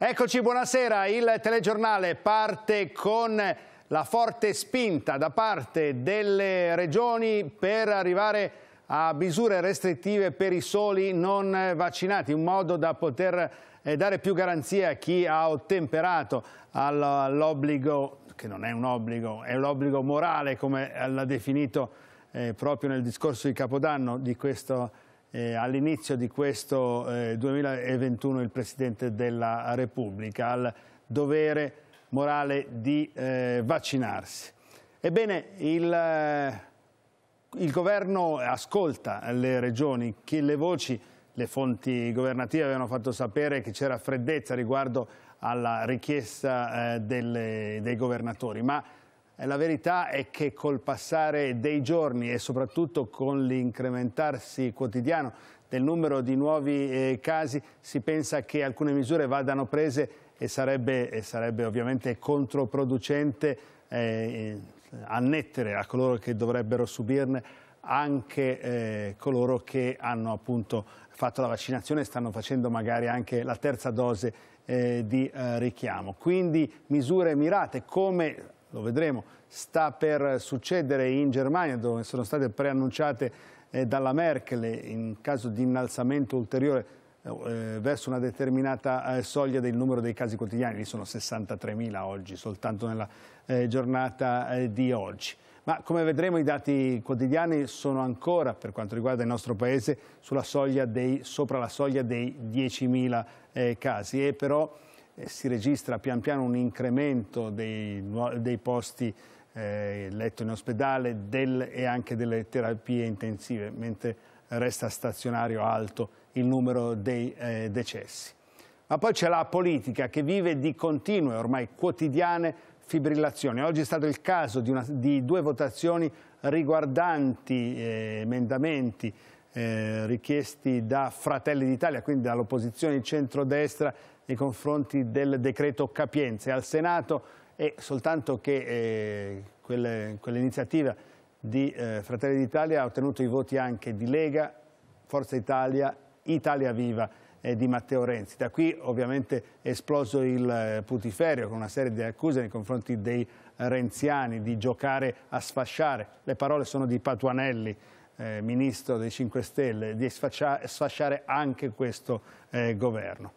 Eccoci, buonasera. Il telegiornale parte con la forte spinta da parte delle regioni per arrivare a misure restrittive per i soli non vaccinati, un modo da poter eh, dare più garanzia a chi ha ottemperato all'obbligo, che non è un obbligo, è un obbligo morale come l'ha definito eh, proprio nel discorso di Capodanno di questo eh, all'inizio di questo eh, 2021 il Presidente della Repubblica al dovere morale di eh, vaccinarsi. Ebbene, il, eh, il, governo ascolta le regioni, che le voci, le fonti governative avevano fatto sapere che c'era freddezza riguardo alla richiesta eh, delle, dei governatori, ma la verità è che col passare dei giorni e soprattutto con l'incrementarsi quotidiano del numero di nuovi eh, casi si pensa che alcune misure vadano prese e sarebbe, e sarebbe ovviamente controproducente eh, annettere a coloro che dovrebbero subirne anche eh, coloro che hanno appunto fatto la vaccinazione e stanno facendo magari anche la terza dose eh, di eh, richiamo. Quindi misure mirate come lo vedremo, sta per succedere in Germania dove sono state preannunciate eh, dalla Merkel in caso di innalzamento ulteriore eh, eh verso una determinata eh, soglia del numero dei casi quotidiani, lì sono 63.000 oggi, soltanto nella eh, giornata eh, di oggi. Ma come vedremo i dati quotidiani sono ancora, per quanto riguarda il nostro Paese, sopra la soglia dei 10.000 casi e però eh, si registra pian piano un incremento dei, dei posti eh, letto in ospedale del, e anche delle terapie intensive, mentre resta stazionario alto il numero dei eh, decessi. Ma poi c'è la politica che vive di continue, ormai quotidiane, fibrillazioni. Oggi è stato il caso di, una, di due votazioni riguardanti eh, emendamenti eh, richiesti da Fratelli d'Italia, quindi dall'opposizione di centrodestra, nei confronti del decreto Capienze. Al Senato e soltanto che eh, quell'iniziativa di eh, Fratelli d'Italia ha ottenuto i voti anche di Lega, Forza Italia, Italia Viva eh, di Matteo Renzi. Da qui ovviamente è esploso il eh, putiferio con una serie di accuse nei confronti dei renziani di giocare a sfasciare. Le parole sono di Patuanelli, eh, ministro dei 5 Stelle di sfasciare anche questo eh, governo.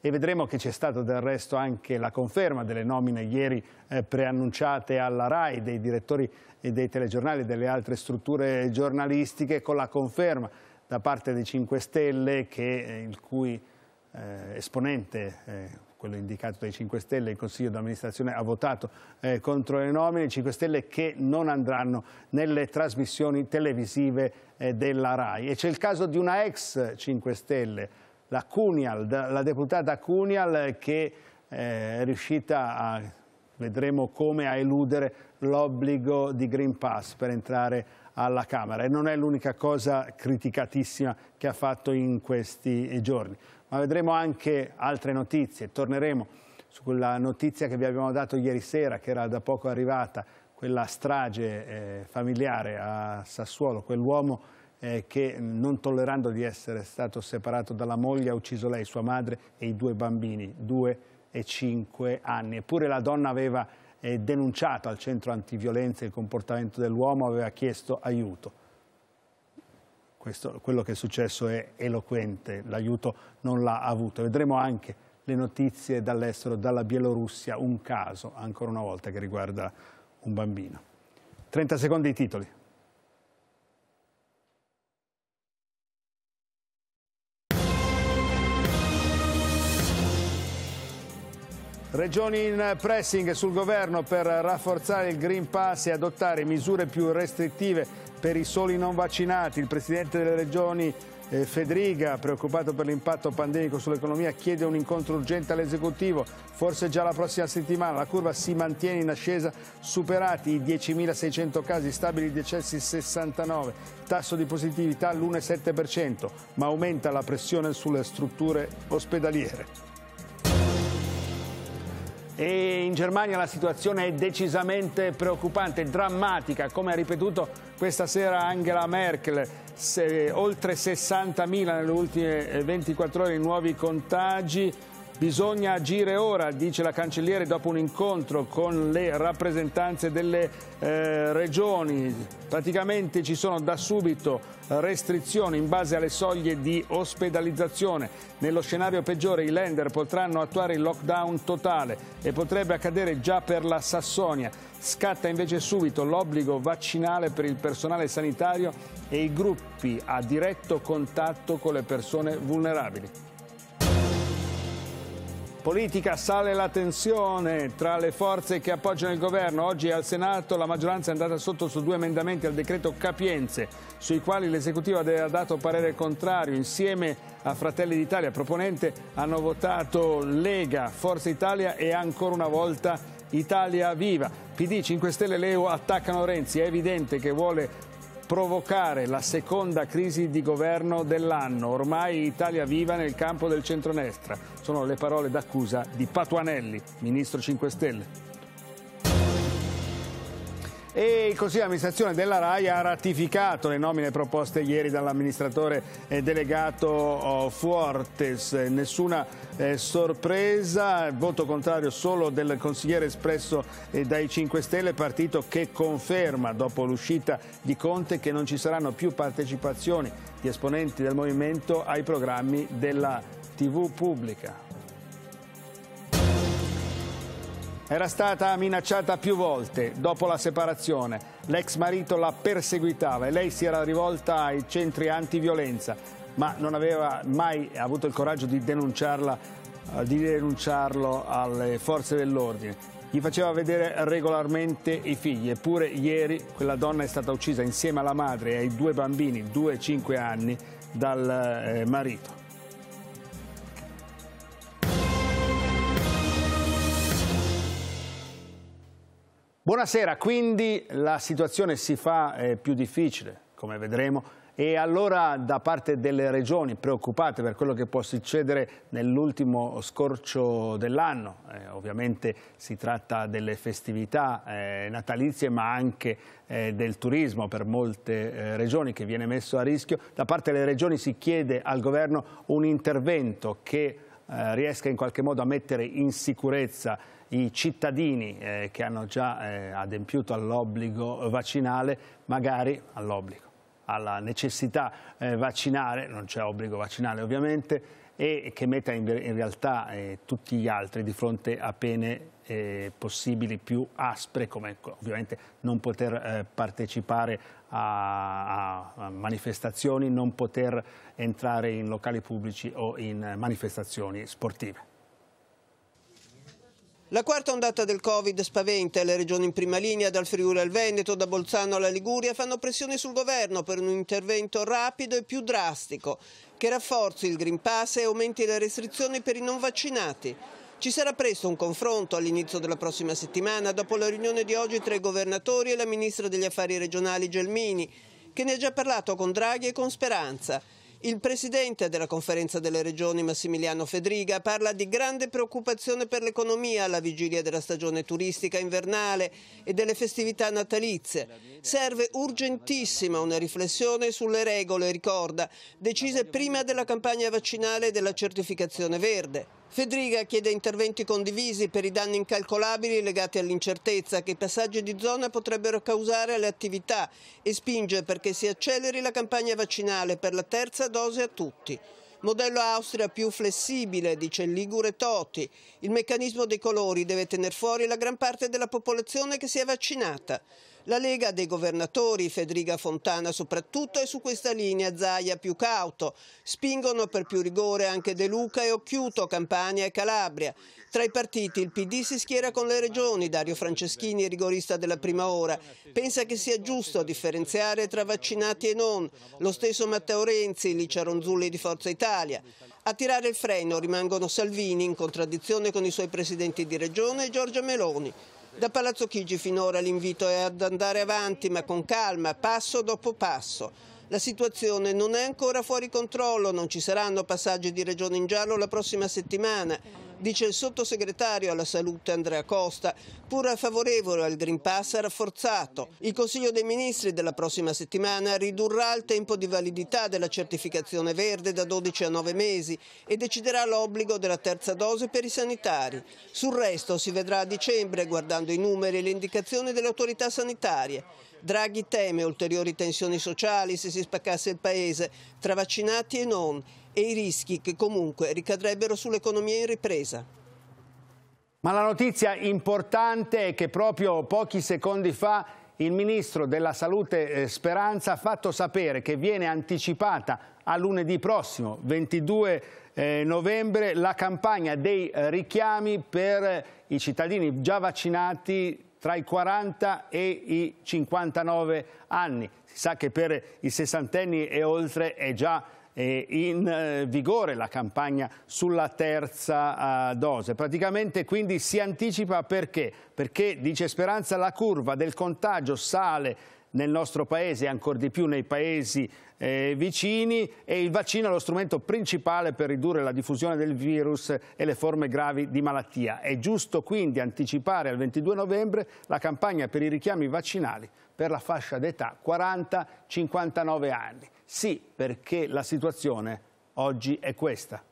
E vedremo che c'è stata del resto anche la conferma delle nomine ieri eh, preannunciate alla RAI dei direttori dei telegiornali e delle altre strutture giornalistiche con la conferma da parte dei 5 Stelle che, eh, il cui eh, esponente eh, quello indicato dai 5 Stelle, il Consiglio d'amministrazione ha votato eh, contro le nomine, 5 Stelle che non andranno nelle trasmissioni televisive eh, della RAI. E c'è il caso di una ex 5 Stelle, la Cunial, la deputata Cunial che eh, è riuscita a, vedremo come, a eludere l'obbligo di Green Pass per entrare alla Camera e non è l'unica cosa criticatissima che ha fatto in questi giorni ma vedremo anche altre notizie. Torneremo su quella notizia che vi abbiamo dato ieri sera, che era da poco arrivata, quella strage eh, familiare a Sassuolo, quell'uomo eh, che non tollerando di essere stato separato dalla moglie ha ucciso lei, sua madre e i due bambini, due e cinque anni. Eppure la donna aveva eh, denunciato al centro antiviolenza il comportamento dell'uomo, aveva chiesto aiuto. Questo, quello che è successo è eloquente, l'aiuto non l'ha avuto. Vedremo anche le notizie dall'estero, dalla Bielorussia, un caso ancora una volta che riguarda un bambino. 30 secondi i titoli. Regioni in pressing sul governo per rafforzare il Green Pass e adottare misure più restrittive per i soli non vaccinati. Il Presidente delle Regioni eh, Federica, preoccupato per l'impatto pandemico sull'economia, chiede un incontro urgente all'esecutivo, forse già la prossima settimana. La curva si mantiene in ascesa, superati i 10.600 casi, stabili i decessi 69, tasso di positività l'1,7%, ma aumenta la pressione sulle strutture ospedaliere. E in Germania la situazione è decisamente preoccupante, drammatica, come ha ripetuto questa sera Angela Merkel, se, oltre 60.000 nelle ultime 24 ore i nuovi contagi, Bisogna agire ora, dice la cancelliere dopo un incontro con le rappresentanze delle eh, regioni. Praticamente ci sono da subito restrizioni in base alle soglie di ospedalizzazione. Nello scenario peggiore i lender potranno attuare il lockdown totale e potrebbe accadere già per la Sassonia. Scatta invece subito l'obbligo vaccinale per il personale sanitario e i gruppi a diretto contatto con le persone vulnerabili. Politica sale la tensione tra le forze che appoggiano il governo. Oggi al Senato la maggioranza è andata sotto su due emendamenti al decreto Capienze, sui quali l'esecutivo aveva dato parere contrario. Insieme a Fratelli d'Italia proponente hanno votato Lega, Forza Italia e ancora una volta Italia Viva. PD, 5 Stelle e Leo attaccano Renzi. È evidente che vuole provocare la seconda crisi di governo dell'anno. Ormai Italia viva nel campo del centronestra. Sono le parole d'accusa di Patuanelli, ministro 5 Stelle e il Consiglio di amministrazione della RAI ha ratificato le nomine proposte ieri dall'amministratore eh, delegato oh, Fuortes. Nessuna eh, sorpresa, voto contrario solo del consigliere espresso eh, dai 5 Stelle, partito che conferma dopo l'uscita di Conte che non ci saranno più partecipazioni di esponenti del movimento ai programmi della TV pubblica. Era stata minacciata più volte dopo la separazione. L'ex marito la perseguitava e lei si era rivolta ai centri antiviolenza, ma non aveva mai avuto il coraggio di, eh, di denunciarlo alle forze dell'ordine. Gli faceva vedere regolarmente i figli, eppure ieri quella donna è stata uccisa insieme alla madre e ai due bambini, 2 e 5 anni, dal eh, marito. Buonasera, quindi la situazione si fa eh, più difficile, come vedremo, e allora da parte delle regioni preoccupate per quello che può succedere nell'ultimo scorcio dell'anno, eh, ovviamente si tratta delle festività eh, natalizie ma anche eh, del turismo per molte eh, regioni che viene messo a rischio, da parte delle regioni si chiede al governo un intervento che eh, riesca in qualche modo a mettere in sicurezza i cittadini eh, che hanno già eh, adempiuto all'obbligo vaccinale, magari all'obbligo, alla necessità eh, vaccinale, non c'è obbligo vaccinale ovviamente, e che metta in, in realtà eh, tutti gli altri di fronte a pene eh, possibili più aspre, come ovviamente non poter eh, partecipare a, a, manifestazioni, non poter entrare in locali pubblici o in manifestazioni sportive. La quarta ondata del Covid spaventa le regioni in prima linea, dal Friuli al Veneto, da Bolzano alla Liguria, fanno pressione sul governo per un intervento rapido e più drastico, che rafforzi il Green Pass e aumenti le restrizioni per i non vaccinati. Ci sarà presto un confronto all'inizio della prossima settimana, dopo la riunione di oggi tra i governatori e la ministra degli affari regionali Gelmini, che ne ha già parlato con Draghi e con Speranza. Il presidente della conferenza delle regioni Massimiliano Fedriga parla di grande preoccupazione per l'economia alla vigilia della stagione turistica invernale e delle festività natalizie. Serve urgentissima una riflessione sulle regole, ricorda, decise prima della campagna vaccinale e della certificazione verde. Federica chiede interventi condivisi per i danni incalcolabili legati all'incertezza che i passaggi di zona potrebbero causare alle attività e spinge perché si acceleri la campagna vaccinale per la terza dose a tutti. Modello Austria più flessibile, dice Ligure Toti. Il meccanismo dei colori deve tenere fuori la gran parte della popolazione che si è vaccinata. La Lega dei governatori, Federica Fontana soprattutto, è su questa linea, Zaia più cauto. Spingono per più rigore anche De Luca e Occhiuto, Campania e Calabria. Tra i partiti il PD si schiera con le regioni, Dario Franceschini, rigorista della prima ora. Pensa che sia giusto differenziare tra vaccinati e non. Lo stesso Matteo Renzi, Licia Ronzulli di Forza Italia. A tirare il freno rimangono Salvini in contraddizione con i suoi presidenti di regione e Giorgia Meloni. Da Palazzo Chigi finora l'invito è ad andare avanti ma con calma, passo dopo passo. La situazione non è ancora fuori controllo, non ci saranno passaggi di regione in giallo la prossima settimana. Dice il sottosegretario alla salute Andrea Costa, pur favorevole al Green Pass rafforzato. Il Consiglio dei Ministri della prossima settimana ridurrà il tempo di validità della certificazione verde da 12 a 9 mesi e deciderà l'obbligo della terza dose per i sanitari. Sul resto si vedrà a dicembre guardando i numeri e le indicazioni delle autorità sanitarie. Draghi teme ulteriori tensioni sociali se si spaccasse il paese tra vaccinati e non e i rischi che comunque ricadrebbero sull'economia in ripresa. Ma la notizia importante è che proprio pochi secondi fa il ministro della Salute eh, Speranza ha fatto sapere che viene anticipata a lunedì prossimo, 22 eh, novembre, la campagna dei eh, richiami per i cittadini già vaccinati tra i 40 e i 59 anni. Si sa che per i sessantenni e oltre è già in eh, vigore la campagna sulla terza eh, dose. Praticamente quindi si anticipa perché? Perché, dice Speranza, la curva del contagio sale nel nostro paese e ancora di più nei paesi eh, vicini e il vaccino è lo strumento principale per ridurre la diffusione del virus e le forme gravi di malattia. È giusto quindi anticipare al 22 novembre la campagna per i richiami vaccinali per la fascia d'età 40-59 anni. Sì, perché la situazione oggi è questa.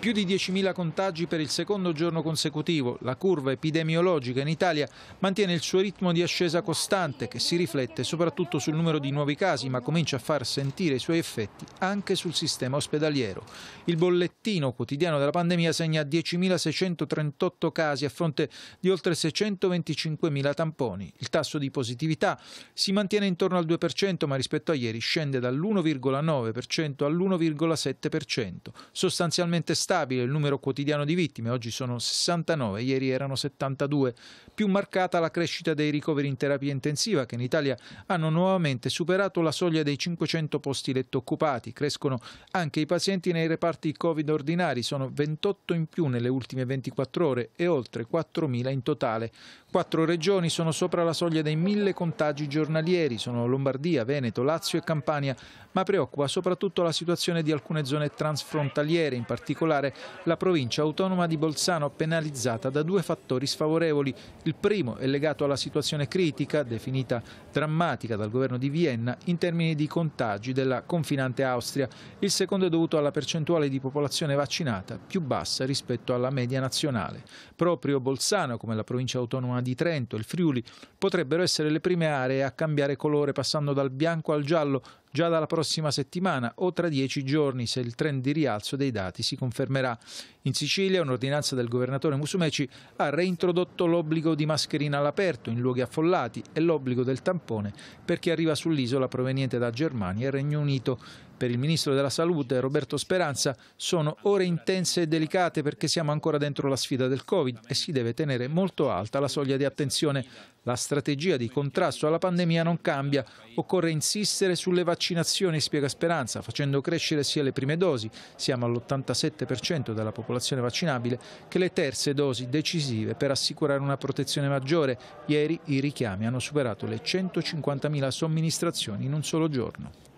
Più di 10.000 contagi per il secondo giorno consecutivo, la curva epidemiologica in Italia mantiene il suo ritmo di ascesa costante che si riflette soprattutto sul numero di nuovi casi ma comincia a far sentire i suoi effetti anche sul sistema ospedaliero. Il bollettino quotidiano della pandemia segna 10.638 casi a fronte di oltre 625.000 tamponi. Il tasso di positività si mantiene intorno al 2% ma rispetto a ieri scende dall'1,9% all'1,7%, sostanzialmente stabile stabile il numero quotidiano di vittime, oggi sono 69, ieri erano 72, più marcata la crescita dei ricoveri in terapia intensiva che in Italia hanno nuovamente superato la soglia dei 500 posti letto occupati, crescono anche i pazienti nei reparti Covid ordinari, sono 28 in più nelle ultime 24 ore e oltre 4.000 in totale. Quattro regioni sono sopra la soglia dei 1.000 contagi giornalieri, sono Lombardia, Veneto, Lazio e Campania, ma preoccupa soprattutto la situazione di alcune zone transfrontaliere, in particolare particolare la provincia autonoma di Bolzano penalizzata da due fattori sfavorevoli. Il primo è legato alla situazione critica, definita drammatica dal governo di Vienna, in termini di contagi della confinante Austria. Il secondo è dovuto alla percentuale di popolazione vaccinata, più bassa rispetto alla media nazionale. Proprio Bolzano, come la provincia autonoma di Trento il Friuli, potrebbero essere le prime aree a cambiare colore passando dal bianco al giallo già dalla prossima settimana o tra dieci giorni se il trend di rialzo dei dati si confermerà. In Sicilia un'ordinanza del governatore Musumeci ha reintrodotto l'obbligo di mascherina all'aperto in luoghi affollati e l'obbligo del tampone per chi arriva sull'isola proveniente da Germania e Regno Unito. Per il Ministro della Salute Roberto Speranza sono ore intense e delicate perché siamo ancora dentro la sfida del Covid e si deve tenere molto alta la soglia di attenzione. La strategia di contrasto alla pandemia non cambia, occorre insistere sulle vaccinazioni, spiega Speranza, facendo crescere sia le prime dosi, siamo all'87% della popolazione vaccinabile, che le terze dosi decisive per assicurare una protezione maggiore. Ieri i richiami hanno superato le 150.000 somministrazioni in un solo giorno.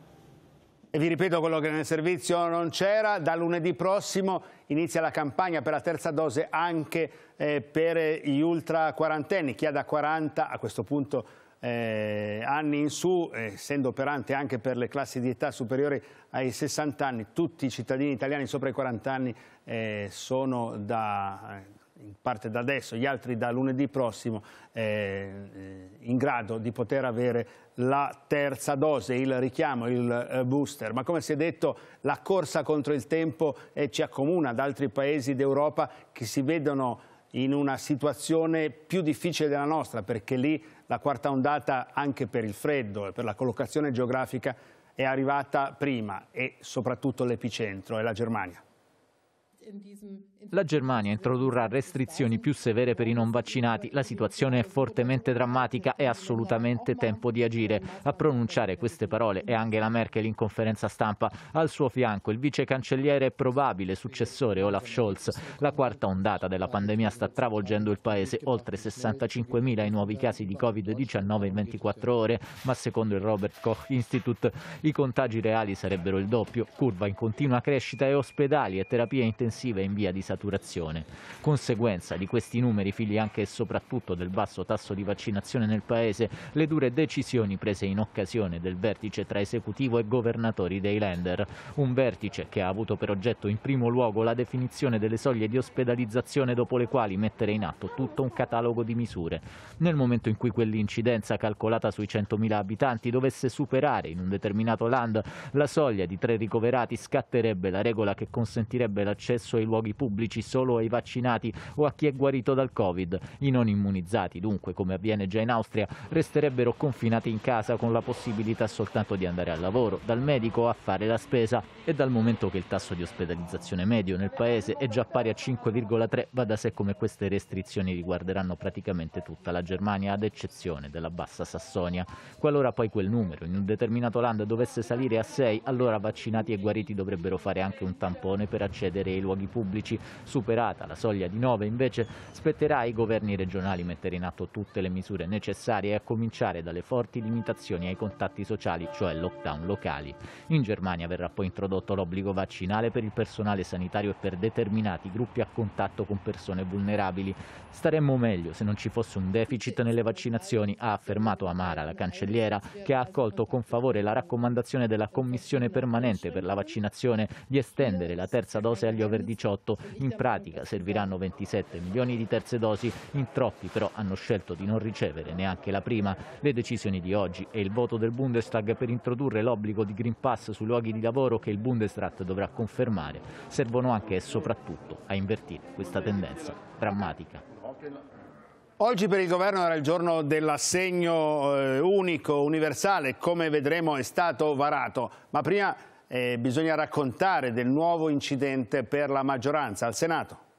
E vi ripeto quello che nel servizio non c'era, da lunedì prossimo inizia la campagna per la terza dose anche eh, per gli ultra quarantenni, chi ha da 40 a questo punto eh, anni in su, eh, essendo operante anche per le classi di età superiori ai 60 anni, tutti i cittadini italiani sopra i 40 anni eh, sono da eh, in parte da adesso, gli altri da lunedì prossimo, eh, eh, in grado di poter avere la terza dose, il richiamo, il eh, booster. Ma come si è detto, la corsa contro il tempo eh, ci accomuna ad altri paesi d'Europa che si vedono in una situazione più difficile della nostra, perché lì la quarta ondata, anche per il freddo e per la collocazione geografica, è arrivata prima e soprattutto l'epicentro è la Germania. La Germania introdurrà restrizioni più severe per i non vaccinati. La situazione è fortemente drammatica, è assolutamente tempo di agire. A pronunciare queste parole è Angela Merkel in conferenza stampa. Al suo fianco il vice cancelliere e probabile successore Olaf Scholz. La quarta ondata della pandemia sta travolgendo il paese. Oltre 65.000 i nuovi casi di Covid-19 in 24 ore, ma secondo il Robert Koch Institute i contagi reali sarebbero il doppio. Curva in continua crescita e ospedali e terapie intensive intensiva in via di saturazione. Conseguenza di questi numeri, figli anche e soprattutto del basso tasso di vaccinazione nel Paese, le dure decisioni prese in occasione del vertice tra esecutivo e governatori dei lender. Un vertice che ha avuto per oggetto in primo luogo la definizione delle soglie di ospedalizzazione dopo le quali mettere in atto tutto un catalogo di misure. Nel momento in cui quell'incidenza calcolata sui 100.000 abitanti dovesse superare in un determinato land la soglia di tre ricoverati scatterebbe la regola che consentirebbe l'accesso l'accesso ai luoghi pubblici solo ai vaccinati o a chi è guarito dal Covid. I non immunizzati, dunque, come avviene già in Austria, resterebbero confinati in casa con la possibilità soltanto di andare al lavoro, dal medico a fare la spesa e dal momento che il tasso di ospedalizzazione medio nel paese è già pari a 5,3 va da sé come queste restrizioni riguarderanno praticamente tutta la Germania ad eccezione della Bassa Sassonia. Qualora poi quel numero in un determinato land dovesse salire a 6, allora vaccinati e guariti dovrebbero fare anche un tampone per accedere ai luoghi luoghi pubblici. Superata la soglia di 9 invece spetterà ai governi regionali mettere in atto tutte le misure necessarie a cominciare dalle forti limitazioni ai contatti sociali, cioè lockdown locali. In Germania verrà poi introdotto l'obbligo vaccinale per il personale sanitario e per determinati gruppi a contatto con persone vulnerabili. Staremmo meglio se non ci fosse un deficit nelle vaccinazioni, ha affermato Amara, la cancelliera, che ha accolto con favore la raccomandazione della Commissione permanente per la vaccinazione di estendere la terza dose agli over per 18, in pratica serviranno 27 milioni di terze dosi, in troppi però hanno scelto di non ricevere neanche la prima. Le decisioni di oggi e il voto del Bundestag per introdurre l'obbligo di Green Pass sui luoghi di lavoro che il Bundesrat dovrà confermare servono anche e soprattutto a invertire questa tendenza drammatica. Oggi per il governo era il giorno dell'assegno eh, unico, universale, come vedremo è stato varato, ma prima eh, bisogna raccontare del nuovo incidente per la maggioranza al Senato.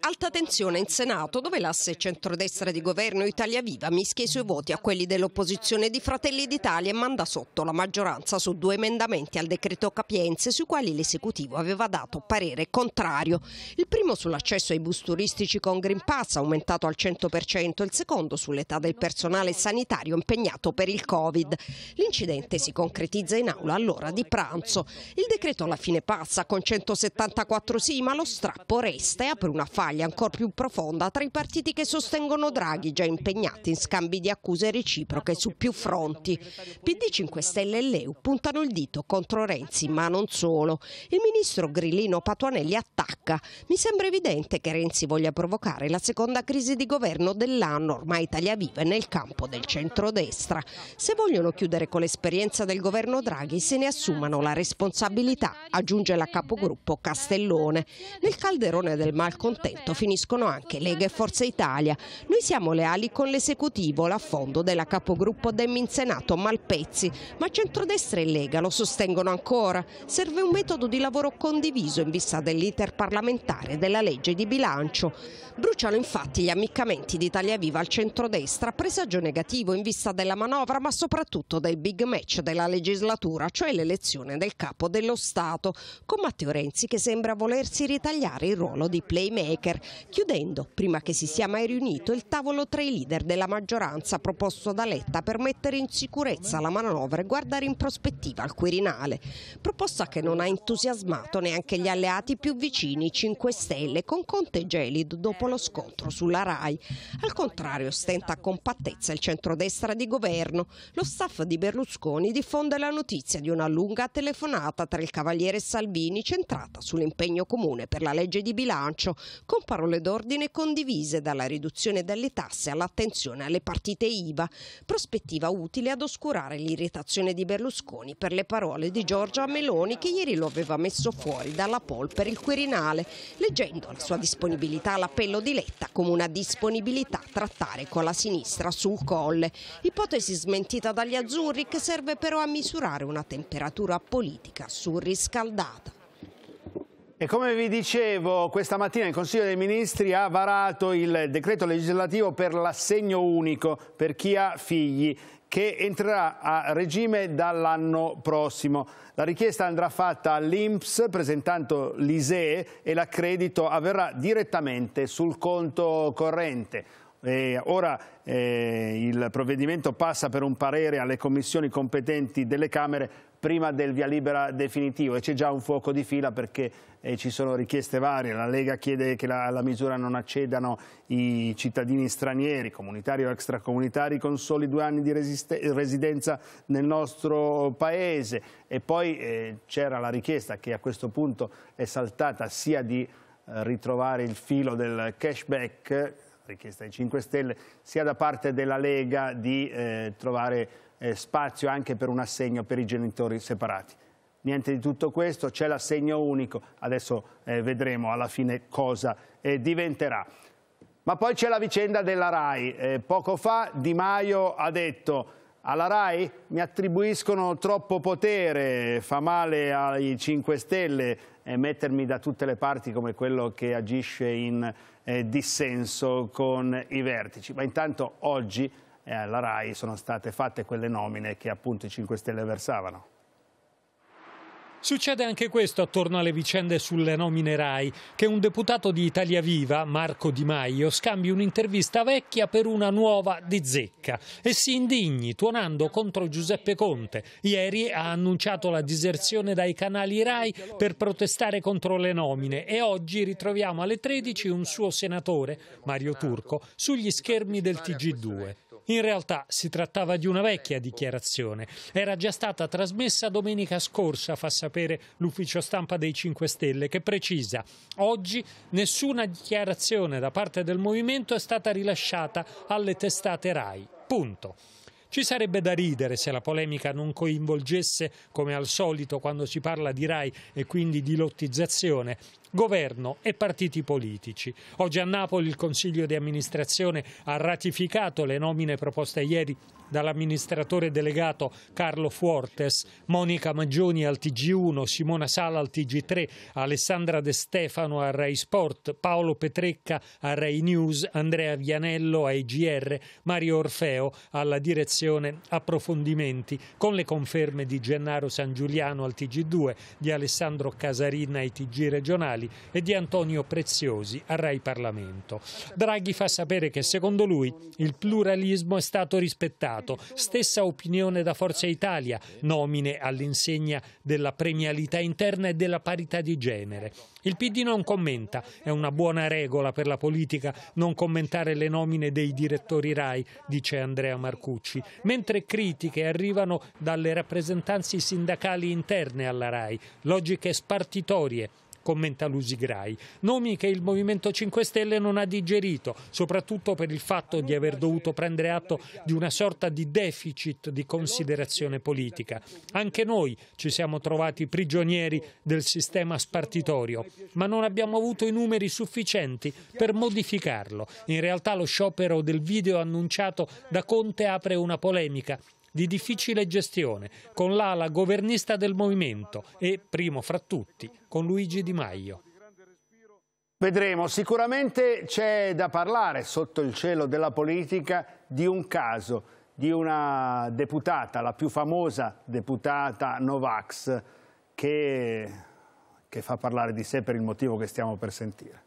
Alta tensione in Senato, dove l'asse centrodestra di governo Italia Viva mischia i suoi voti a quelli dell'opposizione di Fratelli d'Italia e manda sotto la maggioranza su due emendamenti al decreto Capienze sui quali l'esecutivo aveva dato parere contrario. Il primo sull'accesso ai bus turistici con Green Pass aumentato al 100%, il secondo sull'età del personale sanitario impegnato per il Covid. L'incidente si concretizza in aula all'ora di pranzo. Il decreto alla fine passa con 174 sì, ma lo strano strappo resta e apre una faglia ancora più profonda tra i partiti che sostengono Draghi, già impegnati in scambi di accuse reciproche su più fronti. PD 5 Stelle e Leu puntano il dito contro Renzi, ma non solo. Il ministro Grillino Patuanelli attacca. Mi sembra evidente che Renzi voglia provocare la seconda crisi di governo dell'anno, ormai Italia vive nel campo del centrodestra. Se vogliono chiudere con l'esperienza del governo Draghi, se ne assumano la responsabilità, aggiunge la capogruppo Castellone. Nel calderone del malcontento finiscono anche Lega e Forza Italia. Noi siamo leali con l'esecutivo, l'affondo della capogruppo Demmi Senato Malpezzi, ma centrodestra e Lega lo sostengono ancora. Serve un metodo di lavoro condiviso in vista dell'iter parlamentare della legge di bilancio. Bruciano infatti gli ammiccamenti di Italia Viva al centrodestra, presagio negativo in vista della manovra ma soprattutto del big match della legislatura, cioè l'elezione del capo dello Stato, con Matteo Renzi che sembra volersi ritagliare giocare il ruolo di playmaker, chiudendo, prima che si sia mai riunito, il tavolo tra i leader della maggioranza proposto da Letta per mettere in sicurezza la manovra e guardare in prospettiva al Quirinale. Proposta che non ha entusiasmato neanche gli alleati più vicini 5 Stelle con Conte Gelid dopo lo scontro sulla RAI. Al contrario stenta a compattezza il centrodestra di governo. Lo staff di Berlusconi diffonde la notizia di una lunga telefonata tra il Cavaliere Salvini centrata sull'impegno comune per la legge legge di bilancio, con parole d'ordine condivise dalla riduzione delle tasse all'attenzione alle partite IVA, prospettiva utile ad oscurare l'irritazione di Berlusconi per le parole di Giorgia Meloni che ieri lo aveva messo fuori dalla pol per il Quirinale, leggendo la sua disponibilità all'appello di Letta come una disponibilità a trattare con la sinistra sul colle, ipotesi smentita dagli azzurri che serve però a misurare una temperatura politica surriscaldata. E come vi dicevo, questa mattina il Consiglio dei Ministri ha varato il decreto legislativo per l'assegno unico per chi ha figli che entrerà a regime dall'anno prossimo. La richiesta andrà fatta all'INPS presentando l'ISEE e l'accredito avverrà direttamente sul conto corrente. Eh, ora eh, il provvedimento passa per un parere alle commissioni competenti delle Camere prima del via libera definitivo e c'è già un fuoco di fila perché eh, ci sono richieste varie, la Lega chiede che alla misura non accedano i cittadini stranieri, comunitari o extracomunitari con soli due anni di residenza nel nostro paese e poi eh, c'era la richiesta che a questo punto è saltata sia di eh, ritrovare il filo del cashback richiesta dei 5 Stelle, sia da parte della Lega di eh, trovare eh, spazio anche per un assegno per i genitori separati. Niente di tutto questo, c'è l'assegno unico, adesso eh, vedremo alla fine cosa eh, diventerà. Ma poi c'è la vicenda della RAI. Eh, poco fa Di Maio ha detto alla RAI mi attribuiscono troppo potere, fa male ai 5 Stelle eh, mettermi da tutte le parti come quello che agisce in eh, dissenso con i vertici. Ma intanto oggi eh, alla RAI sono state fatte quelle nomine che appunto i 5 Stelle versavano. Succede anche questo attorno alle vicende sulle nomine RAI, che un deputato di Italia Viva, Marco Di Maio, scambi un'intervista vecchia per una nuova di zecca e si indigni tuonando contro Giuseppe Conte. Ieri ha annunciato la diserzione dai canali RAI per protestare contro le nomine e oggi ritroviamo alle 13 un suo senatore, Mario Turco, sugli schermi del TG2. In realtà si trattava di una vecchia ecco. dichiarazione. Era già stata trasmessa domenica scorsa, fa sapere l'ufficio stampa dei 5 Stelle, che precisa oggi nessuna dichiarazione da parte del movimento è stata rilasciata alle testate RAI. Punto. Ci sarebbe da ridere se la polemica non coinvolgesse, come al solito quando si parla di RAI e quindi di lottizzazione, governo e partiti politici. Oggi a Napoli il Consiglio di amministrazione ha ratificato le nomine proposte ieri dall'amministratore delegato Carlo Fuortes, Monica Maggioni al TG1, Simona Sala al TG3, Alessandra De Stefano a Rai Sport, Paolo Petrecca a Rai News, Andrea Vianello a IGR, Mario Orfeo alla direzione Approfondimenti, con le conferme di Gennaro San Giuliano al TG2, di Alessandro Casarina ai TG regionali Vitali e di Antonio Preziosi a Rai Parlamento. Draghi fa sapere che secondo lui il pluralismo è stato rispettato, stessa opinione da Forza Italia, nomine all'insegna della premialità interna e della parità di genere. Il PD non commenta, è una buona regola per la politica non commentare le nomine dei direttori RAI, dice Andrea Marcucci, mentre critiche arrivano dalle rappresentanze sindacali interne alla RAI, logiche spartitorie commenta Lusi Grai. Nomi che il Movimento 5 Stelle non ha digerito, soprattutto per il fatto di aver dovuto prendere atto di una sorta di deficit di considerazione politica. Anche noi ci siamo trovati prigionieri del sistema spartitorio, ma non abbiamo avuto i numeri sufficienti per modificarlo. In realtà lo sciopero del video annunciato da Conte apre una polemica di difficile gestione, con l'ala governista del movimento e, primo fra tutti, con Luigi Di Maio. Vedremo, sicuramente c'è da parlare sotto il cielo della politica di un caso, di una deputata, la più famosa deputata Novax, che, che fa parlare di sé per il motivo che stiamo per sentire.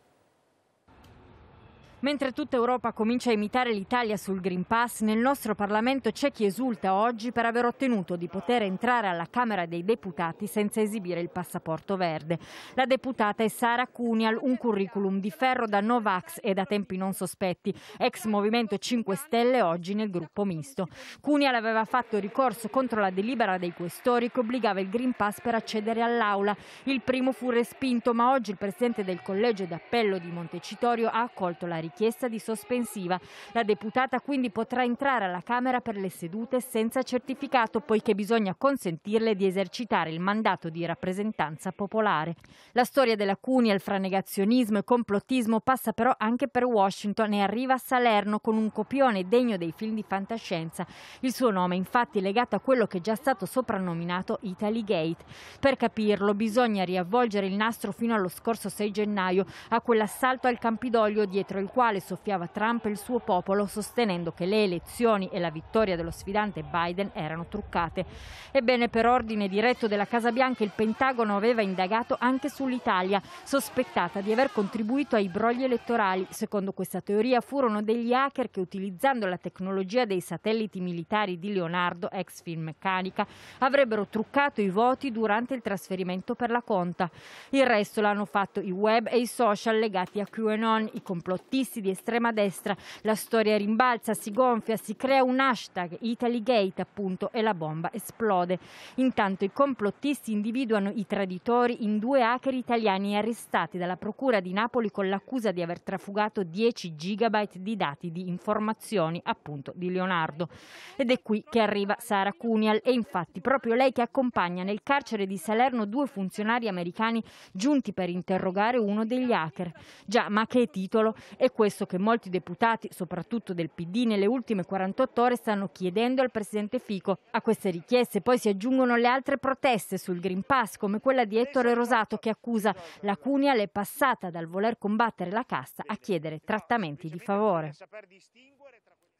Mentre tutta Europa comincia a imitare l'Italia sul Green Pass, nel nostro Parlamento c'è chi esulta oggi per aver ottenuto di poter entrare alla Camera dei Deputati senza esibire il passaporto verde. La deputata è Sara Cunial, un curriculum di ferro da Novax e da tempi non sospetti, ex Movimento 5 Stelle oggi nel gruppo misto. Cunial aveva fatto ricorso contro la delibera dei questori che obbligava il Green Pass per accedere all'aula. Il primo fu respinto, ma oggi il presidente del collegio d'appello di Montecitorio ha accolto la richiesta richiesta di sospensiva. La deputata quindi potrà entrare alla Camera per le sedute senza certificato, poiché bisogna consentirle di esercitare il mandato di rappresentanza popolare. La storia della CUNI il franegazionismo e complottismo passa però anche per Washington e arriva a Salerno con un copione degno dei film di fantascienza. Il suo nome, infatti, è legato a quello che è già stato soprannominato Italy Gate. Per capirlo, bisogna riavvolgere il nastro fino allo scorso 6 gennaio, a quell'assalto al Campidoglio dietro il quale soffiava Trump e il suo popolo sostenendo che le elezioni e la vittoria dello sfidante Biden erano truccate. Ebbene, per ordine diretto della Casa Bianca, il Pentagono aveva indagato anche sull'Italia, sospettata di aver contribuito ai brogli elettorali. Secondo questa teoria furono degli hacker che utilizzando la tecnologia dei satelliti militari di Leonardo, ex film meccanica, avrebbero truccato i voti durante il trasferimento per la conta. Il resto l'hanno fatto i web e i social legati a QAnon, i complottisti populisti di estrema destra. La storia rimbalza, si gonfia, si crea un hashtag Italygate appunto e la bomba esplode. Intanto i complottisti individuano i traditori in due hacker italiani arrestati dalla Procura di Napoli con l'accusa di aver trafugato 10 gigabyte di dati di informazioni appunto di Leonardo. Ed è qui che arriva Sara Cunial e infatti proprio lei che accompagna nel carcere di Salerno due funzionari americani giunti per interrogare uno degli hacker. Già, ma che titolo? E questo che molti deputati, soprattutto del PD, nelle ultime 48 ore stanno chiedendo al presidente Fico. A queste richieste poi si aggiungono le altre proteste sul Green Pass, come quella di Ettore Rosato che accusa la Cunia le è passata dal voler combattere la cassa a chiedere trattamenti di favore.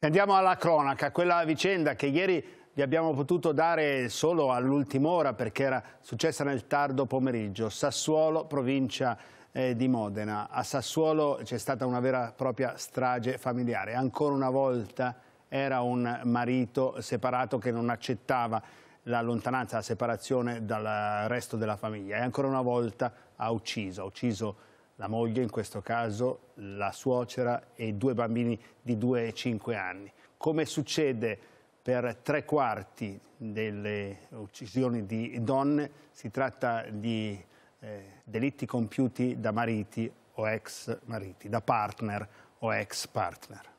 Andiamo alla cronaca, quella vicenda che ieri vi abbiamo potuto dare solo all'ultima ora perché era successa nel tardo pomeriggio. Sassuolo, provincia di eh, di Modena. A Sassuolo c'è stata una vera e propria strage familiare. Ancora una volta era un marito separato che non accettava la lontananza, la separazione dal resto della famiglia e ancora una volta ha ucciso, ha ucciso la moglie in questo caso, la suocera e due bambini di 2 e 5 anni. Come succede per tre quarti delle uccisioni di donne, si tratta di eh, delitti compiuti da mariti o ex mariti, da partner o ex partner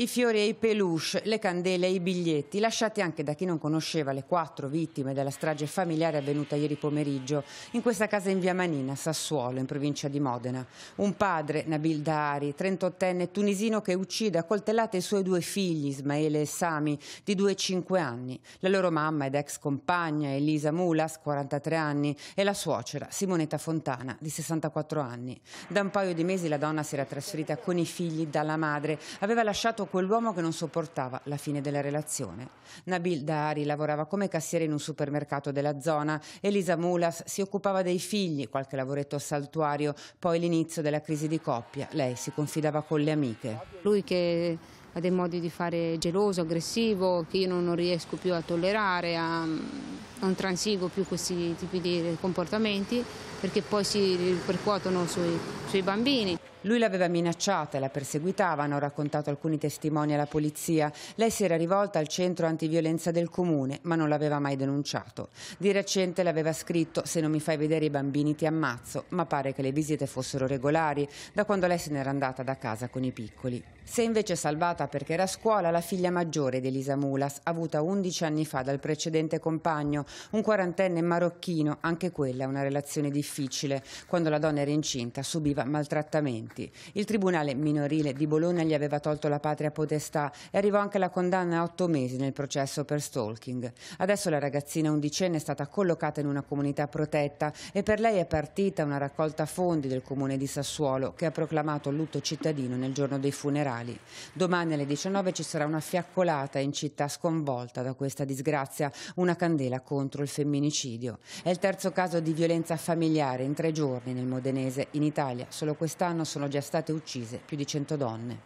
i fiori e i peluche, le candele e i biglietti, lasciati anche da chi non conosceva le quattro vittime della strage familiare avvenuta ieri pomeriggio in questa casa in via Manina, Sassuolo, in provincia di Modena. Un padre, Nabil Dari, 38enne tunisino che uccide a coltellate i suoi due figli, Ismaele e Sami, di 2 e 5 anni, la loro mamma ed ex compagna Elisa Mulas, 43 anni, e la suocera Simonetta Fontana, di 64 anni. Da un paio di mesi la donna si era trasferita con i figli dalla madre, aveva lasciato quell'uomo che non sopportava la fine della relazione. Nabil Dari lavorava come cassiere in un supermercato della zona, Elisa Mulas si occupava dei figli, qualche lavoretto saltuario, poi l'inizio della crisi di coppia, lei si confidava con le amiche. Lui che ha dei modi di fare geloso, aggressivo, che io non riesco più a tollerare, a, non transigo più questi tipi di comportamenti perché poi si ripercuotono sui, sui bambini. Lui l'aveva minacciata, e la perseguitava, hanno raccontato alcuni testimoni alla polizia. Lei si era rivolta al centro antiviolenza del comune, ma non l'aveva mai denunciato. Di recente l'aveva scritto «Se non mi fai vedere i bambini ti ammazzo», ma pare che le visite fossero regolari, da quando lei se n'era andata da casa con i piccoli. Si è invece salvata perché era a scuola la figlia maggiore di Elisa Mulas, avuta 11 anni fa dal precedente compagno, un quarantenne marocchino, anche quella una relazione difficile. Quando la donna era incinta subiva maltrattamenti detenuti. Il Tribunale minorile di Bologna gli aveva tolto la patria potestà e arrivò anche la condanna a otto mesi nel processo per stalking. Adesso la ragazzina undicenne è stata collocata in una comunità protetta e per lei è partita una raccolta fondi del comune di Sassuolo che ha proclamato lutto cittadino nel giorno dei funerali. Domani alle 19 ci sarà una fiaccolata in città sconvolta da questa disgrazia, una candela contro il femminicidio. È il terzo caso di violenza familiare in tre giorni nel modenese. In Italia solo quest'anno sono sono già state uccise più di 100 donne.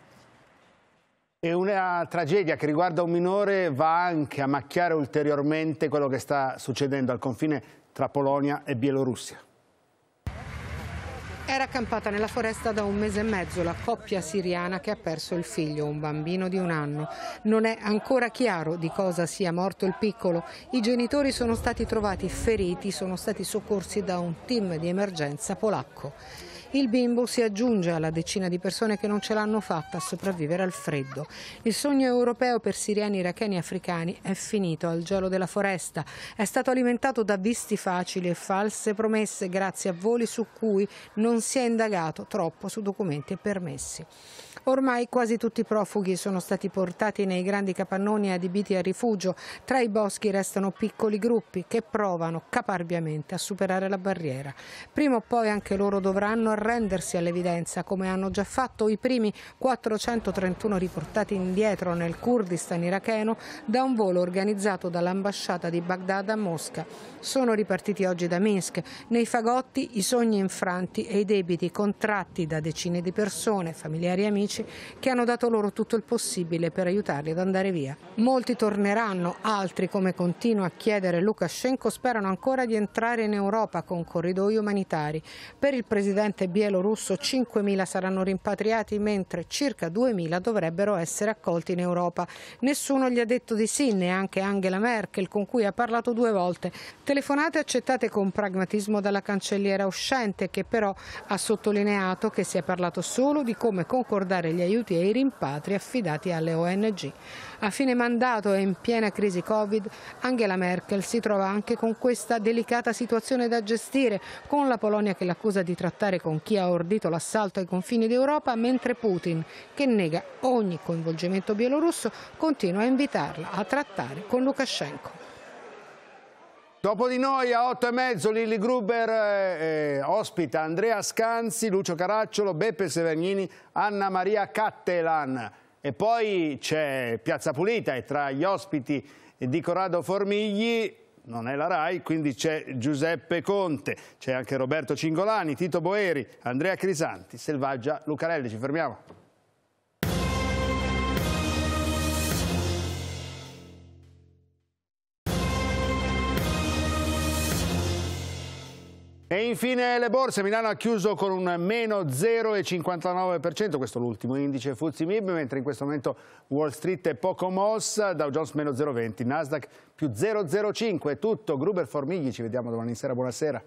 E una tragedia che riguarda un minore va anche a macchiare ulteriormente quello che sta succedendo al confine tra Polonia e Bielorussia. Era accampata nella foresta da un mese e mezzo la coppia siriana che ha perso il figlio, un bambino di un anno. Non è ancora chiaro di cosa sia morto il piccolo. I genitori sono stati trovati feriti, sono stati soccorsi da un team di emergenza polacco. Il bimbo si aggiunge alla decina di persone che non ce l'hanno fatta a sopravvivere al freddo. Il sogno europeo per siriani, iracheni e africani è finito al gelo della foresta. È stato alimentato da visti facili e false promesse grazie a voli su cui non si è indagato troppo su documenti e permessi. Ormai quasi tutti i profughi sono stati portati nei grandi capannoni adibiti a rifugio. Tra i boschi restano piccoli gruppi che provano caparbiamente a superare la barriera. Prima o poi anche loro dovranno arrendersi all'evidenza, come hanno già fatto i primi 431 riportati indietro nel Kurdistan iracheno da un volo organizzato dall'ambasciata di Baghdad a Mosca. Sono ripartiti oggi da Minsk. Nei fagotti i sogni infranti e i debiti contratti da decine di persone, familiari e amici amici che hanno dato loro tutto il possibile per aiutarli ad andare via. Molti torneranno, altri, come continua a chiedere Lukashenko, sperano ancora di entrare in Europa con corridoi umanitari. Per il presidente bielorusso 5.000 saranno rimpatriati, mentre circa 2.000 dovrebbero essere accolti in Europa. Nessuno gli ha detto di sì, neanche Angela Merkel, con cui ha parlato due volte. Telefonate accettate con pragmatismo dalla cancelliera uscente, che però ha sottolineato che si è parlato solo di come concordare aumentare gli aiuti e i rimpatri affidati alle ONG. A fine mandato e in piena crisi Covid, Angela Merkel si trova anche con questa delicata situazione da gestire, con la Polonia che l'accusa di trattare con chi ha ordito l'assalto ai confini d'Europa, mentre Putin, che nega ogni coinvolgimento bielorusso, continua a invitarla a trattare con Lukashenko. Dopo di noi a 8 e mezzo Lilli Gruber eh, eh, ospita Andrea Scanzi, Lucio Caracciolo, Beppe Severgnini, Anna Maria Cattelan e poi c'è Piazza Pulita e tra gli ospiti di Corrado Formigli non è la RAI, quindi c'è Giuseppe Conte, c'è anche Roberto Cingolani, Tito Boeri, Andrea Crisanti, Selvaggia Lucarelli. Ci fermiamo. E infine le borse, Milano ha chiuso con un meno 0,59%, questo è l'ultimo indice Fuzzi Mib, mentre in questo momento Wall Street è poco mossa, Dow Jones meno 0,20, Nasdaq più 0,05, è tutto, Gruber Formigli, ci vediamo domani sera, buonasera.